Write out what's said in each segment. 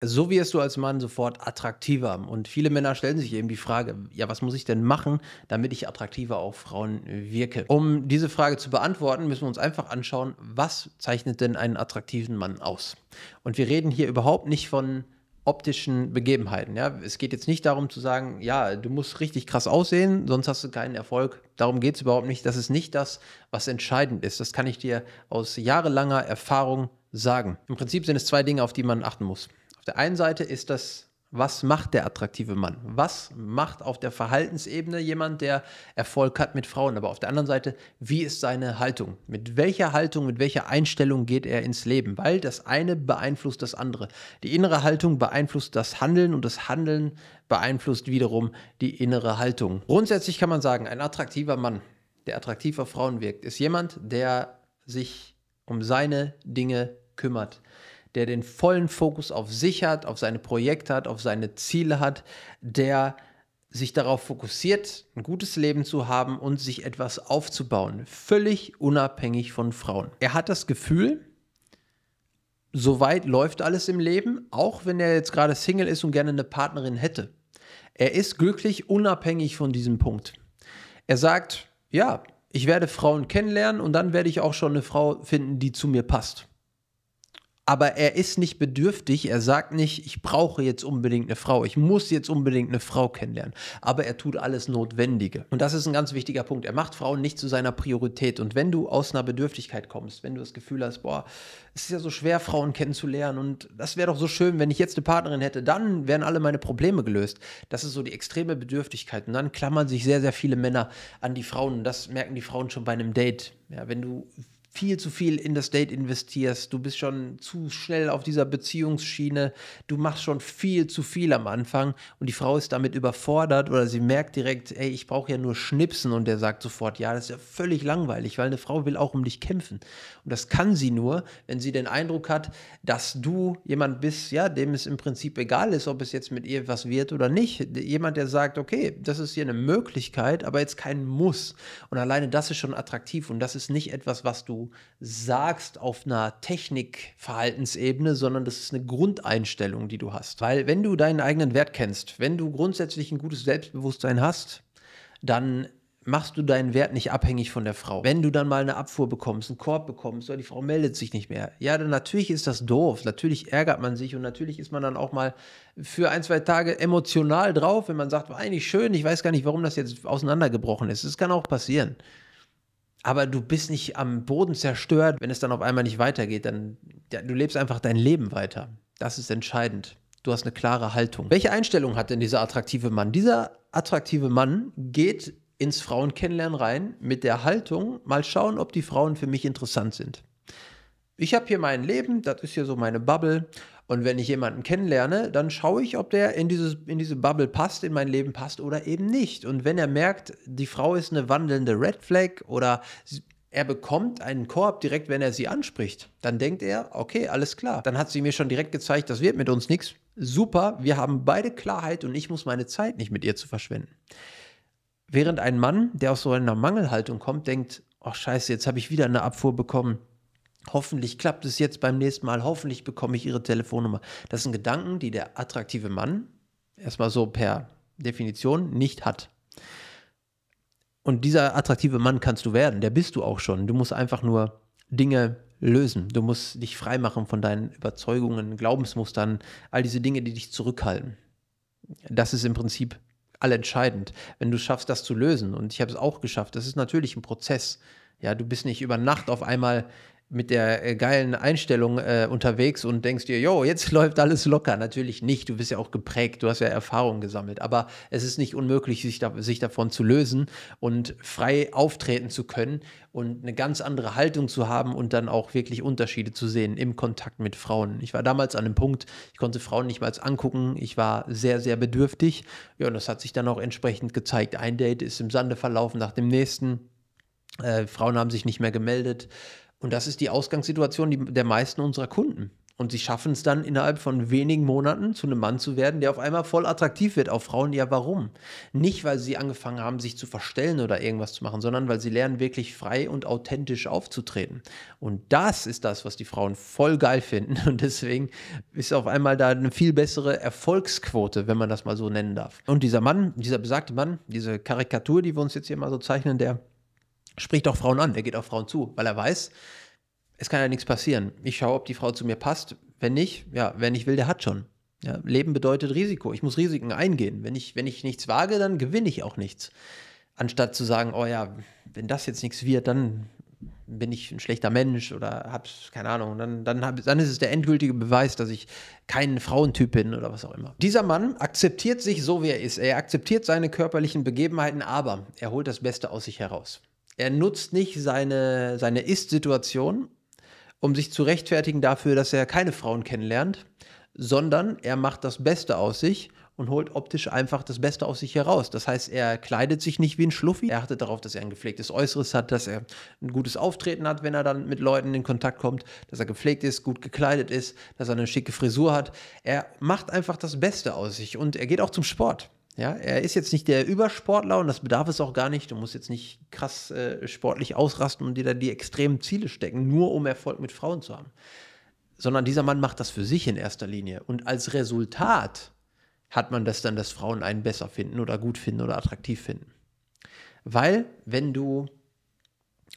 so wirst du als Mann sofort attraktiver. Und viele Männer stellen sich eben die Frage, ja, was muss ich denn machen, damit ich attraktiver auf Frauen wirke? Um diese Frage zu beantworten, müssen wir uns einfach anschauen, was zeichnet denn einen attraktiven Mann aus? Und wir reden hier überhaupt nicht von optischen Begebenheiten. Ja? Es geht jetzt nicht darum zu sagen, ja, du musst richtig krass aussehen, sonst hast du keinen Erfolg. Darum geht es überhaupt nicht. Das ist nicht das, was entscheidend ist. Das kann ich dir aus jahrelanger Erfahrung sagen. Im Prinzip sind es zwei Dinge, auf die man achten muss der einen Seite ist das was macht der attraktive Mann? Was macht auf der Verhaltensebene jemand, der Erfolg hat mit Frauen? Aber auf der anderen Seite, wie ist seine Haltung? Mit welcher Haltung, mit welcher Einstellung geht er ins Leben? Weil das eine beeinflusst das andere. Die innere Haltung beeinflusst das Handeln und das Handeln beeinflusst wiederum die innere Haltung. Grundsätzlich kann man sagen, ein attraktiver Mann, der attraktiver Frauen wirkt, ist jemand, der sich um seine Dinge kümmert der den vollen Fokus auf sich hat, auf seine Projekte hat, auf seine Ziele hat, der sich darauf fokussiert, ein gutes Leben zu haben und sich etwas aufzubauen, völlig unabhängig von Frauen. Er hat das Gefühl, soweit läuft alles im Leben, auch wenn er jetzt gerade Single ist und gerne eine Partnerin hätte. Er ist glücklich unabhängig von diesem Punkt. Er sagt, ja, ich werde Frauen kennenlernen und dann werde ich auch schon eine Frau finden, die zu mir passt aber er ist nicht bedürftig. Er sagt nicht, ich brauche jetzt unbedingt eine Frau, ich muss jetzt unbedingt eine Frau kennenlernen. Aber er tut alles Notwendige. Und das ist ein ganz wichtiger Punkt. Er macht Frauen nicht zu seiner Priorität. Und wenn du aus einer Bedürftigkeit kommst, wenn du das Gefühl hast, boah, es ist ja so schwer, Frauen kennenzulernen und das wäre doch so schön, wenn ich jetzt eine Partnerin hätte, dann wären alle meine Probleme gelöst. Das ist so die extreme Bedürftigkeit. Und dann klammern sich sehr, sehr viele Männer an die Frauen. Und das merken die Frauen schon bei einem Date. Ja, wenn du viel zu viel in das Date investierst. Du bist schon zu schnell auf dieser Beziehungsschiene. Du machst schon viel zu viel am Anfang und die Frau ist damit überfordert oder sie merkt direkt, ey, ich brauche ja nur Schnipsen und der sagt sofort, ja, das ist ja völlig langweilig, weil eine Frau will auch um dich kämpfen. Und das kann sie nur, wenn sie den Eindruck hat, dass du jemand bist, ja, dem es im Prinzip egal ist, ob es jetzt mit ihr was wird oder nicht. Jemand, der sagt, okay, das ist hier eine Möglichkeit, aber jetzt kein Muss. Und alleine das ist schon attraktiv und das ist nicht etwas, was du du sagst auf einer Technikverhaltensebene, sondern das ist eine Grundeinstellung, die du hast. Weil wenn du deinen eigenen Wert kennst, wenn du grundsätzlich ein gutes Selbstbewusstsein hast, dann machst du deinen Wert nicht abhängig von der Frau. Wenn du dann mal eine Abfuhr bekommst, einen Korb bekommst oder die Frau meldet sich nicht mehr, ja, dann natürlich ist das doof, natürlich ärgert man sich und natürlich ist man dann auch mal für ein, zwei Tage emotional drauf, wenn man sagt, war eigentlich schön, ich weiß gar nicht, warum das jetzt auseinandergebrochen ist. Das kann auch passieren aber du bist nicht am Boden zerstört, wenn es dann auf einmal nicht weitergeht. Dann, ja, du lebst einfach dein Leben weiter. Das ist entscheidend. Du hast eine klare Haltung. Welche Einstellung hat denn dieser attraktive Mann? Dieser attraktive Mann geht ins Frauenkennenlernen rein mit der Haltung, mal schauen, ob die Frauen für mich interessant sind. Ich habe hier mein Leben, das ist hier so meine Bubble. Und wenn ich jemanden kennenlerne, dann schaue ich, ob der in, dieses, in diese Bubble passt, in mein Leben passt oder eben nicht. Und wenn er merkt, die Frau ist eine wandelnde Red Flag oder er bekommt einen Korb direkt, wenn er sie anspricht, dann denkt er, okay, alles klar. Dann hat sie mir schon direkt gezeigt, das wird mit uns nichts. Super, wir haben beide Klarheit und ich muss meine Zeit nicht mit ihr zu verschwenden. Während ein Mann, der aus so einer Mangelhaltung kommt, denkt, ach scheiße, jetzt habe ich wieder eine Abfuhr bekommen. Hoffentlich klappt es jetzt beim nächsten Mal. Hoffentlich bekomme ich ihre Telefonnummer. Das sind Gedanken, die der attraktive Mann erstmal so per Definition nicht hat. Und dieser attraktive Mann kannst du werden. Der bist du auch schon. Du musst einfach nur Dinge lösen. Du musst dich freimachen von deinen Überzeugungen, Glaubensmustern, all diese Dinge, die dich zurückhalten. Das ist im Prinzip allentscheidend. Wenn du schaffst, das zu lösen, und ich habe es auch geschafft, das ist natürlich ein Prozess. Ja, du bist nicht über Nacht auf einmal mit der äh, geilen Einstellung äh, unterwegs und denkst dir, jo, jetzt läuft alles locker. Natürlich nicht, du bist ja auch geprägt, du hast ja Erfahrungen gesammelt, aber es ist nicht unmöglich, sich, da, sich davon zu lösen und frei auftreten zu können und eine ganz andere Haltung zu haben und dann auch wirklich Unterschiede zu sehen im Kontakt mit Frauen. Ich war damals an einem Punkt, ich konnte Frauen nicht mal angucken, ich war sehr, sehr bedürftig. Ja, und das hat sich dann auch entsprechend gezeigt. Ein Date ist im Sande verlaufen nach dem nächsten. Äh, Frauen haben sich nicht mehr gemeldet. Und das ist die Ausgangssituation der meisten unserer Kunden. Und sie schaffen es dann innerhalb von wenigen Monaten zu einem Mann zu werden, der auf einmal voll attraktiv wird auf Frauen. Ja, warum? Nicht, weil sie angefangen haben, sich zu verstellen oder irgendwas zu machen, sondern weil sie lernen, wirklich frei und authentisch aufzutreten. Und das ist das, was die Frauen voll geil finden. Und deswegen ist auf einmal da eine viel bessere Erfolgsquote, wenn man das mal so nennen darf. Und dieser Mann, dieser besagte Mann, diese Karikatur, die wir uns jetzt hier mal so zeichnen, der spricht auch Frauen an, er geht auf Frauen zu, weil er weiß, es kann ja nichts passieren. Ich schaue, ob die Frau zu mir passt. Wenn nicht, ja, wer nicht will, der hat schon. Ja, Leben bedeutet Risiko. Ich muss Risiken eingehen. Wenn ich, wenn ich nichts wage, dann gewinne ich auch nichts. Anstatt zu sagen, oh ja, wenn das jetzt nichts wird, dann bin ich ein schlechter Mensch oder hab's, keine Ahnung, dann, dann, hab, dann ist es der endgültige Beweis, dass ich kein Frauentyp bin oder was auch immer. Dieser Mann akzeptiert sich so, wie er ist. Er akzeptiert seine körperlichen Begebenheiten, aber er holt das Beste aus sich heraus. Er nutzt nicht seine, seine Ist-Situation, um sich zu rechtfertigen dafür, dass er keine Frauen kennenlernt, sondern er macht das Beste aus sich und holt optisch einfach das Beste aus sich heraus. Das heißt, er kleidet sich nicht wie ein Schluffi. Er achtet darauf, dass er ein gepflegtes Äußeres hat, dass er ein gutes Auftreten hat, wenn er dann mit Leuten in Kontakt kommt, dass er gepflegt ist, gut gekleidet ist, dass er eine schicke Frisur hat. Er macht einfach das Beste aus sich und er geht auch zum Sport. Ja, er ist jetzt nicht der Übersportler und das bedarf es auch gar nicht. Du musst jetzt nicht krass äh, sportlich ausrasten und dir da die extremen Ziele stecken, nur um Erfolg mit Frauen zu haben. Sondern dieser Mann macht das für sich in erster Linie. Und als Resultat hat man das dann, dass Frauen einen besser finden oder gut finden oder attraktiv finden. Weil, wenn du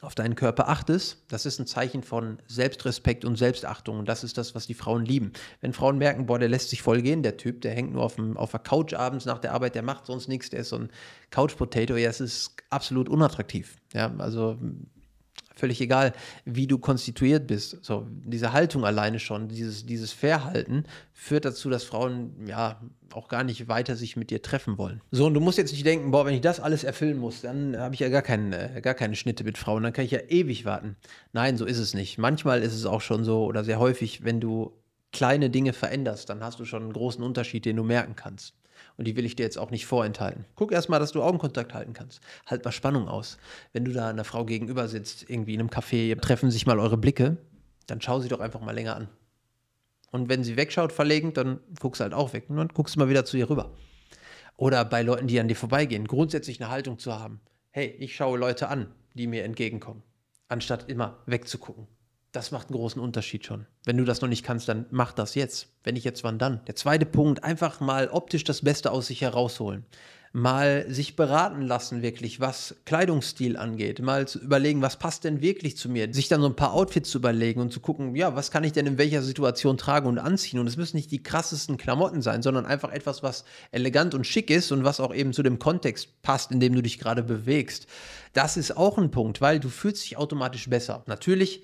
auf deinen Körper achtest, das ist ein Zeichen von Selbstrespekt und Selbstachtung. Und das ist das, was die Frauen lieben. Wenn Frauen merken, boah, der lässt sich voll gehen, der Typ, der hängt nur auf, dem, auf der Couch abends nach der Arbeit, der macht sonst nichts, der ist so ein Couch-Potato, ja, es ist absolut unattraktiv. Ja, also Völlig egal, wie du konstituiert bist. So, diese Haltung alleine schon, dieses, dieses Verhalten führt dazu, dass Frauen ja auch gar nicht weiter sich mit dir treffen wollen. So, und du musst jetzt nicht denken, boah, wenn ich das alles erfüllen muss, dann habe ich ja gar, keinen, äh, gar keine Schnitte mit Frauen, dann kann ich ja ewig warten. Nein, so ist es nicht. Manchmal ist es auch schon so oder sehr häufig, wenn du kleine Dinge veränderst, dann hast du schon einen großen Unterschied, den du merken kannst. Und die will ich dir jetzt auch nicht vorenthalten. Guck erstmal, dass du Augenkontakt halten kannst. Halt mal Spannung aus. Wenn du da einer Frau gegenüber sitzt, irgendwie in einem Café, treffen sich mal eure Blicke, dann schau sie doch einfach mal länger an. Und wenn sie wegschaut, verlegend, dann guckst du halt auch weg. Und dann guckst du mal wieder zu ihr rüber. Oder bei Leuten, die an dir vorbeigehen, grundsätzlich eine Haltung zu haben. Hey, ich schaue Leute an, die mir entgegenkommen, anstatt immer wegzugucken. Das macht einen großen Unterschied schon. Wenn du das noch nicht kannst, dann mach das jetzt. Wenn nicht jetzt, wann dann? Der zweite Punkt, einfach mal optisch das Beste aus sich herausholen. Mal sich beraten lassen, wirklich, was Kleidungsstil angeht. Mal zu überlegen, was passt denn wirklich zu mir. Sich dann so ein paar Outfits zu überlegen und zu gucken, ja, was kann ich denn in welcher Situation tragen und anziehen. Und es müssen nicht die krassesten Klamotten sein, sondern einfach etwas, was elegant und schick ist und was auch eben zu dem Kontext passt, in dem du dich gerade bewegst. Das ist auch ein Punkt, weil du fühlst dich automatisch besser. Natürlich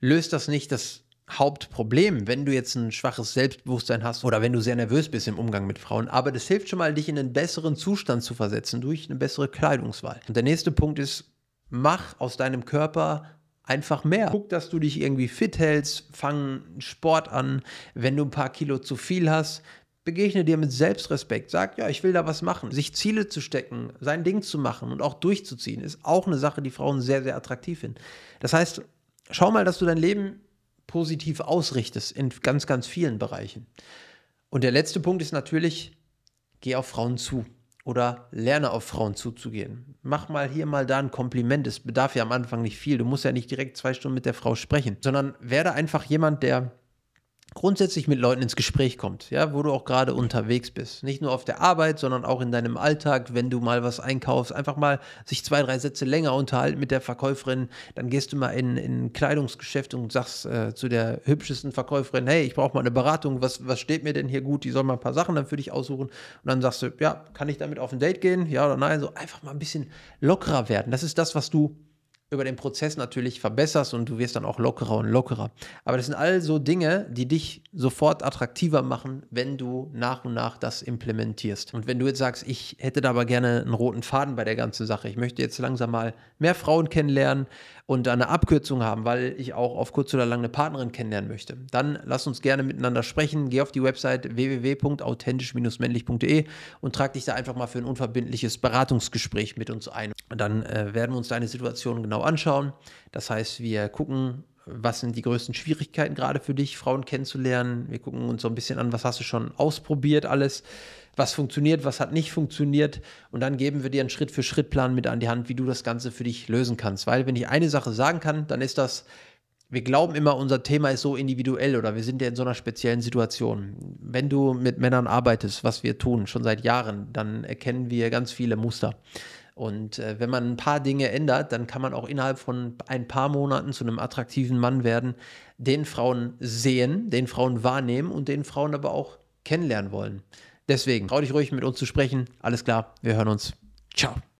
löst das nicht das Hauptproblem, wenn du jetzt ein schwaches Selbstbewusstsein hast oder wenn du sehr nervös bist im Umgang mit Frauen. Aber das hilft schon mal, dich in einen besseren Zustand zu versetzen durch eine bessere Kleidungswahl. Und der nächste Punkt ist, mach aus deinem Körper einfach mehr. Guck, dass du dich irgendwie fit hältst, fang Sport an. Wenn du ein paar Kilo zu viel hast, begegne dir mit Selbstrespekt. Sag, ja, ich will da was machen. Sich Ziele zu stecken, sein Ding zu machen und auch durchzuziehen, ist auch eine Sache, die Frauen sehr, sehr attraktiv finden. Das heißt, schau mal, dass du dein Leben positiv ausrichtest in ganz, ganz vielen Bereichen. Und der letzte Punkt ist natürlich, geh auf Frauen zu oder lerne auf Frauen zuzugehen. Mach mal hier mal da ein Kompliment. Es bedarf ja am Anfang nicht viel. Du musst ja nicht direkt zwei Stunden mit der Frau sprechen, sondern werde einfach jemand, der grundsätzlich mit Leuten ins Gespräch kommt, ja, wo du auch gerade unterwegs bist. Nicht nur auf der Arbeit, sondern auch in deinem Alltag, wenn du mal was einkaufst, einfach mal sich zwei, drei Sätze länger unterhalten mit der Verkäuferin, dann gehst du mal in ein Kleidungsgeschäft und sagst äh, zu der hübschesten Verkäuferin, hey, ich brauche mal eine Beratung, was, was steht mir denn hier gut, die soll mal ein paar Sachen dann für dich aussuchen und dann sagst du, ja, kann ich damit auf ein Date gehen, ja oder nein, so einfach mal ein bisschen lockerer werden. Das ist das, was du über den Prozess natürlich verbesserst und du wirst dann auch lockerer und lockerer. Aber das sind all so Dinge, die dich sofort attraktiver machen, wenn du nach und nach das implementierst. Und wenn du jetzt sagst, ich hätte da aber gerne einen roten Faden bei der ganzen Sache, ich möchte jetzt langsam mal mehr Frauen kennenlernen und eine Abkürzung haben, weil ich auch auf kurz oder lang eine Partnerin kennenlernen möchte, dann lass uns gerne miteinander sprechen. Geh auf die Website www.authentisch-männlich.de und trag dich da einfach mal für ein unverbindliches Beratungsgespräch mit uns ein. Und dann äh, werden wir uns deine Situation genau genau anschauen. Das heißt, wir gucken, was sind die größten Schwierigkeiten gerade für dich, Frauen kennenzulernen. Wir gucken uns so ein bisschen an, was hast du schon ausprobiert alles, was funktioniert, was hat nicht funktioniert. Und dann geben wir dir einen Schritt-für-Schritt-Plan mit an die Hand, wie du das Ganze für dich lösen kannst. Weil wenn ich eine Sache sagen kann, dann ist das, wir glauben immer, unser Thema ist so individuell oder wir sind ja in so einer speziellen Situation. Wenn du mit Männern arbeitest, was wir tun, schon seit Jahren, dann erkennen wir ganz viele Muster. Und äh, wenn man ein paar Dinge ändert, dann kann man auch innerhalb von ein paar Monaten zu einem attraktiven Mann werden, den Frauen sehen, den Frauen wahrnehmen und den Frauen aber auch kennenlernen wollen. Deswegen trau dich ruhig mit uns zu sprechen. Alles klar, wir hören uns. Ciao.